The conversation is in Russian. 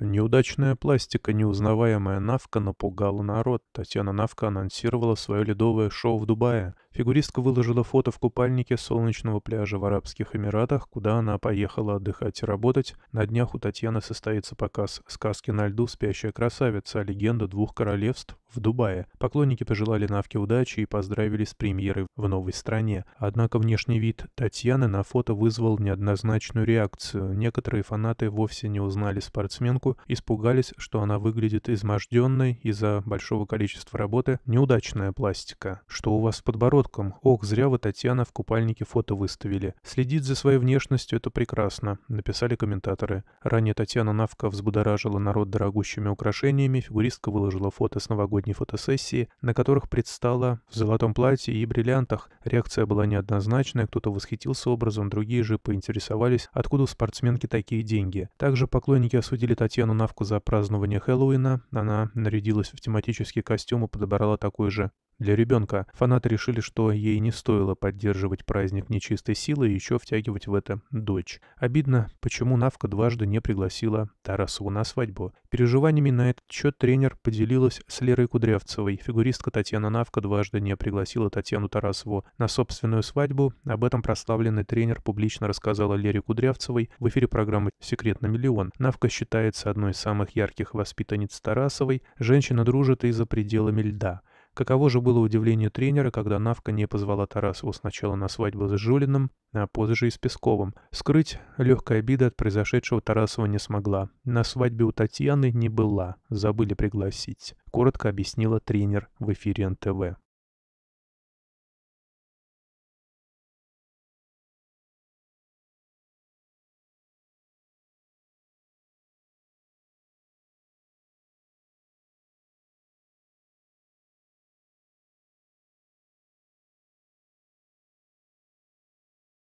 Неудачная пластика, неузнаваемая Навка напугала народ. Татьяна Навка анонсировала свое ледовое шоу в Дубае. Фигуристка выложила фото в купальнике солнечного пляжа в Арабских Эмиратах, куда она поехала отдыхать и работать. На днях у Татьяны состоится показ «Сказки на льду. Спящая красавица. Легенда двух королевств» в Дубае. Поклонники пожелали Навке удачи и поздравили с премьерой в новой стране. Однако внешний вид Татьяны на фото вызвал неоднозначную реакцию. Некоторые фанаты вовсе не узнали спортсменку, испугались, что она выглядит изможденной из-за большого количества работы. Неудачная пластика. Что у вас с подбородком? подбородком. Ох, зря вы, Татьяна, в купальнике фото выставили. Следить за своей внешностью — это прекрасно, написали комментаторы. Ранее Татьяна Навка взбудоражила народ дорогущими украшениями, фигуристка выложила фото с новогодней фотосессии, на которых предстала в золотом платье и бриллиантах. Реакция была неоднозначная, кто-то восхитился образом, другие же поинтересовались, откуда у спортсменки такие деньги. Также поклонники осудили Татьяну Навку за празднование Хэллоуина, она нарядилась в тематический костюм и подобрала такой же. Для ребенка фанаты решили, что ей не стоило поддерживать праздник нечистой силы и еще втягивать в это дочь. Обидно, почему Навка дважды не пригласила Тарасу на свадьбу. Переживаниями на этот счет тренер поделилась с Лерой Кудрявцевой. Фигуристка Татьяна Навка дважды не пригласила Татьяну Тарасову на собственную свадьбу. Об этом прославленный тренер публично рассказала Лере Кудрявцевой в эфире программы «Секрет на миллион». Навка считается одной из самых ярких воспитанниц Тарасовой. Женщина дружит и за пределами льда. Каково же было удивление тренера, когда Навка не позвала Тарасову сначала на свадьбу с Жулиным, а позже и с Песковым. Скрыть легкая обида от произошедшего Тарасова не смогла. На свадьбе у Татьяны не была, забыли пригласить. Коротко объяснила тренер в эфире НТВ.